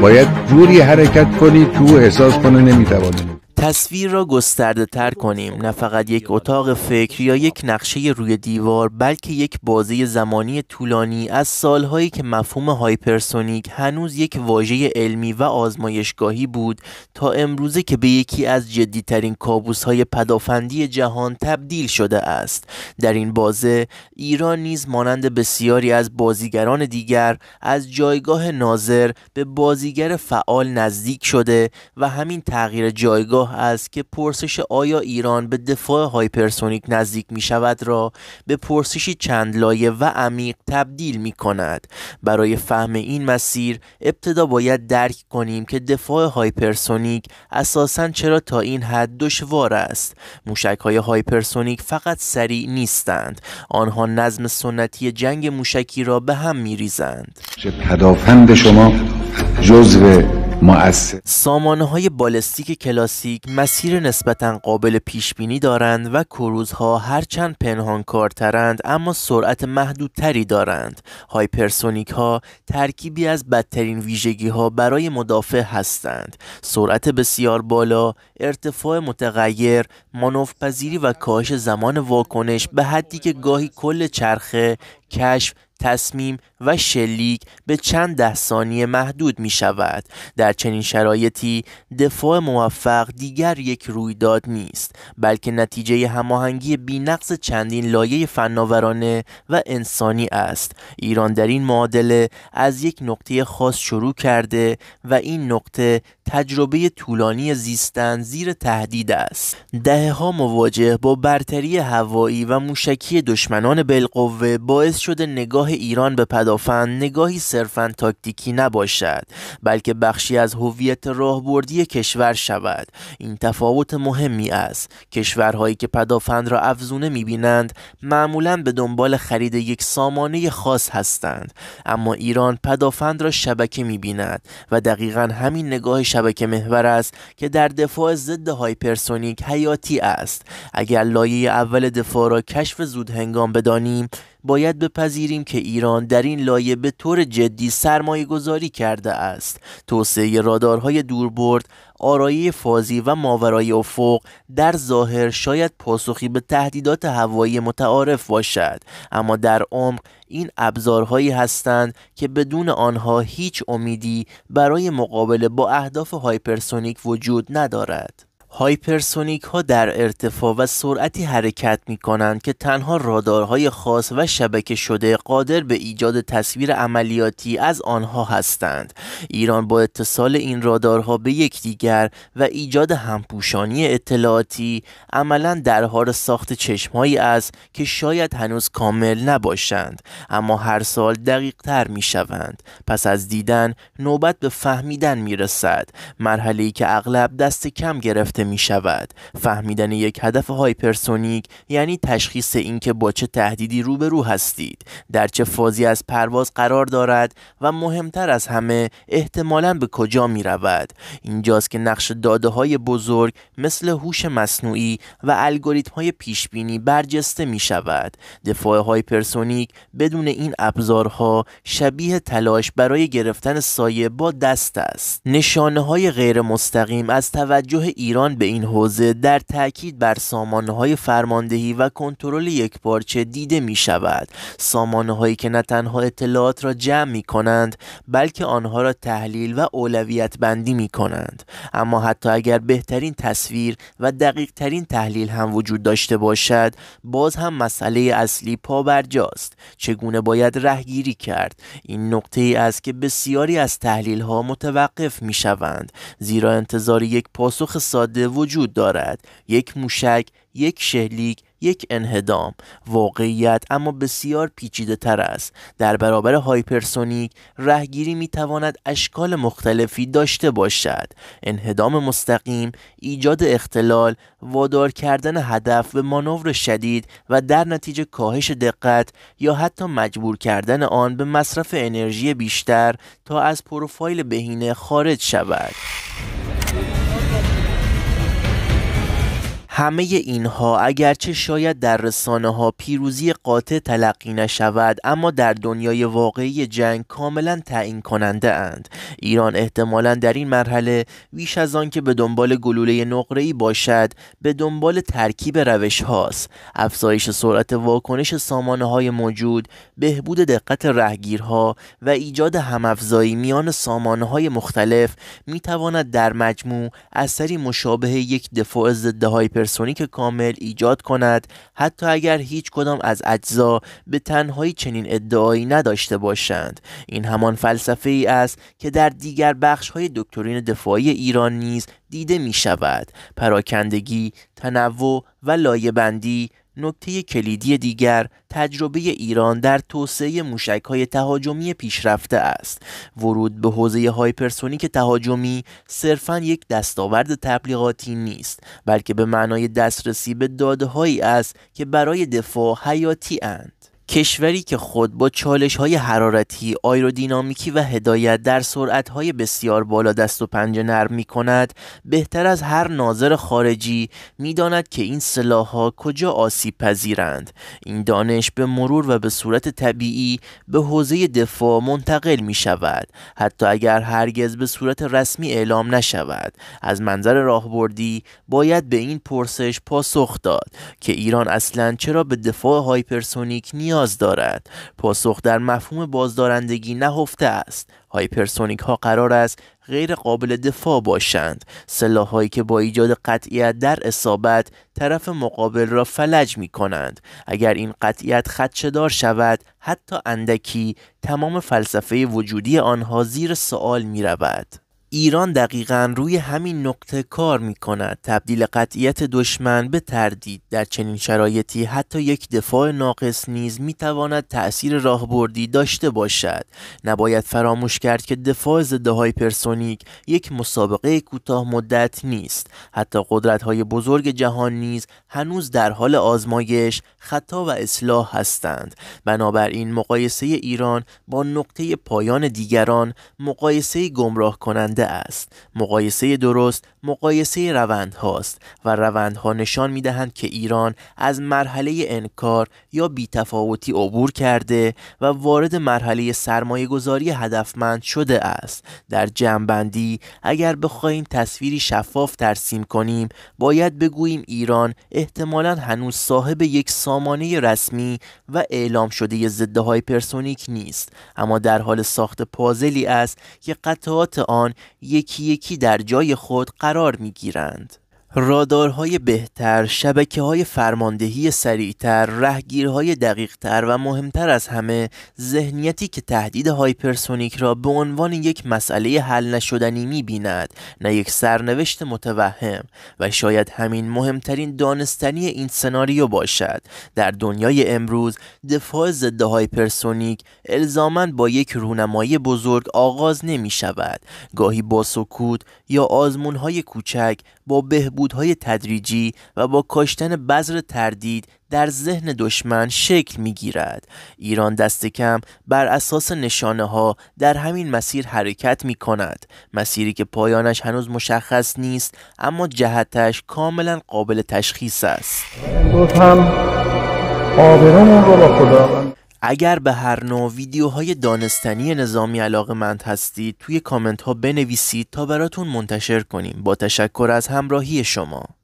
باید جوری حرکت کنید که او احساس کنه نمیتوانه تصویر را گسترده تر کنیم نه فقط یک اتاق فکر یا یک نقشه روی دیوار بلکه یک بازی زمانی طولانی از سالهایی که مفهوم هایپرسونیک هنوز یک واژه علمی و آزمایشگاهی بود تا امروزه که به یکی از جدیترین های پدافندی جهان تبدیل شده است در این بازه ایران نیز مانند بسیاری از بازیگران دیگر از جایگاه ناظر به بازیگر فعال نزدیک شده و همین تغییر جایگاه از است که پرسش آیا ایران به دفاع هایپرسونیک نزدیک می شود را به پرسشی چند لایه و عمیق تبدیل می کند برای فهم این مسیر ابتدا باید درک کنیم که دفاع هایپرسونیک اساسا چرا تا این حد دشوار است موشک های هایپرسونیک فقط سریع نیستند آنها نظم سنتی جنگ موشکی را به هم می ریزند. پدافند شما جزو مؤثر های بالستیک کلاسیک مسیر نسبتا قابل پیش بینی دارند و کروزها هرچند پنهانکارترند اما سرعت محدودتری دارند هایپرسونیک ها ترکیبی از بدترین ویژگی ها برای مدافع هستند سرعت بسیار بالا ارتفاع متغیر پذیری و کاهش زمان واکنش به حدی که گاهی کل چرخه کشف تصمیم و شلیک به چند ده ثانیه محدود می شود در چنین شرایطی دفاع موفق دیگر یک رویداد نیست بلکه نتیجه هماهنگی بینقص چندین لایه فناورانه و انسانی است ایران در این معادله از یک نقطه خاص شروع کرده و این نقطه تجربه طولانی زیستن زیر تهدید است دهه ها مواجه با برتری هوایی و موشکی دشمنان بالقوه باعث شده نگاه ایران به پدافند نگاهی صرفا تاکتیکی نباشد بلکه بخشی از هویت راهبردی کشور شود این تفاوت مهمی است کشورهایی که پدافند را افزونه میبینند معمولا به دنبال خرید یک سامانه خاص هستند اما ایران پدافند را شبکه میبیند و دقیقا همین نگاه شبکه محور است که در دفاع ضد هایپرسونیک حیاتی است اگر لایه اول دفاع را کشف زود هنگام بدانیم باید بپذیریم که ایران در این لایه به طور جدی سرمایه گذاری کرده است توسعه رادارهای دوربرد آرایه فازی و ماورای افق در ظاهر شاید پاسخی به تهدیدات هوایی متعارف باشد اما در عمق این ابزارهایی هستند که بدون آنها هیچ امیدی برای مقابله با اهداف هایپرسونیک وجود ندارد هایپرسونیک ها در ارتفاع و سرعتی حرکت می کنند که تنها رادارهای خاص و شبکه شده قادر به ایجاد تصویر عملیاتی از آنها هستند. ایران با اتصال این رادارها به یکدیگر و ایجاد همپوشانی اطلاعاتی عملا در حال ساخت چشمهایی است که شاید هنوز کامل نباشند اما هر سال دقیق تر می شوند. پس از دیدن نوبت به فهمیدن می رسد. مرحله ای که اغلب دست کم گرفته می شود فهمیدن یک هدف هایپرسونیک یعنی تشخیص اینکه با چه تهدیدی روبرو هستید در چه فازی از پرواز قرار دارد و مهمتر از همه احتمالا به کجا می رود اینجاست که نقش داده های بزرگ مثل هوش مصنوعی و الگوریتم های پیش بینی برجسته می شود دفاع هایپرسونیک بدون این ابزارها شبیه تلاش برای گرفتن سایه با دست است نشانه های غیر مستقیم از توجه ایران به این حوزه در تاکید بر سامانه های فرماندهی و کنترل پارچه دیده می شود سامانه هایی که نه تنها اطلاعات را جمع می کنند بلکه آنها را تحلیل و اولویت بندی می کنند اما حتی اگر بهترین تصویر و دقیق ترین تحلیل هم وجود داشته باشد باز هم مسئله اصلی پا برجاست چگونه باید رهگیری کرد این نقطه ای است که بسیاری از تحلیل ها متوقف می شوند زیرا انتظار یک پاسخ ساده وجود دارد یک موشک یک شهلیک یک انهدام واقعیت اما بسیار پیچیده تر است در برابر هایپرسونیک رهگیری می اشکال مختلفی داشته باشد انهدام مستقیم ایجاد اختلال وادار کردن هدف به مانور شدید و در نتیجه کاهش دقت یا حتی مجبور کردن آن به مصرف انرژی بیشتر تا از پروفایل بهینه خارج شود همه اینها اگرچه شاید در رسانه ها پیروزی قاطع تلقی نشود اما در دنیای واقعی جنگ کاملا تعیین کننده اند ایران احتمالا در این مرحله بیش از آن که به دنبال گلوله نقره ای باشد به دنبال ترکیب روش هاست افزایش سرعت واکنش سامانه های موجود بهبود دقت رهگیرها و ایجاد همافزایی میان سامانه های مختلف می تواند در مجموع اثری مشابه یک دفاع ضد هایپر سوپرسونیک کامل ایجاد کند حتی اگر هیچ کدام از اجزا به تنهایی چنین ادعایی نداشته باشند این همان فلسفه ای است که در دیگر بخش های دکترین دفاعی ایران نیز دیده می شود پراکندگی تنوع و لایبندی نکته کلیدی دیگر تجربه ایران در توسعه موشک های تهاجمی پیشرفته است ورود به حوزه هایپرسونیک تهاجمی صرفا یک دستاورد تبلیغاتی نیست بلکه به معنای دسترسی به داده است که برای دفاع حیاتی اند کشوری که خود با چالش های حرارتی، آیرودینامیکی و هدایت در سرعت های بسیار بالا دست و پنجه نرم می کند بهتر از هر ناظر خارجی داند که این سلاح ها کجا آسیب پذیرند این دانش به مرور و به صورت طبیعی به حوزه دفاع منتقل می شود حتی اگر هرگز به صورت رسمی اعلام نشود از منظر راهبردی باید به این پرسش پاسخ داد که ایران اصلا چرا به دفاع هایپرسونیک نیاز نیاز دارد پاسخ در مفهوم بازدارندگی نهفته است هایپرسونیک ها قرار است غیر قابل دفاع باشند سلاح هایی که با ایجاد قطعیت در اصابت طرف مقابل را فلج می کنند اگر این قطعیت خدشدار شود حتی اندکی تمام فلسفه وجودی آنها زیر سوال می رود ایران دقیقا روی همین نقطه کار می کند تبدیل قطعیت دشمن به تردید در چنین شرایطی حتی یک دفاع ناقص نیز می تواند تأثیر راهبردی داشته باشد نباید فراموش کرد که دفاع ضد هایپرسونیک یک مسابقه کوتاه مدت نیست حتی قدرت های بزرگ جهان نیز هنوز در حال آزمایش خطا و اصلاح هستند بنابراین مقایسه ایران با نقطه پایان دیگران مقایسه گمراه کننده است مقایسه درست مقایسه روند هاست و روندها نشان می که ایران از مرحله انکار یا بیتفاوتی عبور کرده و وارد مرحله سرمایه گذاری هدفمند شده است در جمعبندی اگر بخواهیم تصویری شفاف ترسیم کنیم باید بگوییم ایران احتمالا هنوز صاحب یک سامانه رسمی و اعلام شده ضد پرسونیک نیست اما در حال ساخت پازلی است که قطعات آن یکی یکی در جای خود قرار می گیرند. رادارهای بهتر، شبکه های فرماندهی سریعتر، رهگیرهای دقیقتر و مهمتر از همه ذهنیتی که تهدید هایپرسونیک را به عنوان یک مسئله حل نشدنی می نه یک سرنوشت متوهم و شاید همین مهمترین دانستنی این سناریو باشد در دنیای امروز دفاع ضد هایپرسونیک الزامن با یک رونمایی بزرگ آغاز نمی شود گاهی با سکوت یا آزمون های کوچک با بهبود سقوطهای تدریجی و با کاشتن بذر تردید در ذهن دشمن شکل می گیرد. ایران دست کم بر اساس نشانه ها در همین مسیر حرکت می کند. مسیری که پایانش هنوز مشخص نیست اما جهتش کاملا قابل تشخیص است. اگر به هر نوع ویدیوهای دانستنی نظامی علاقه مند هستید توی کامنت ها بنویسید تا براتون منتشر کنیم با تشکر از همراهی شما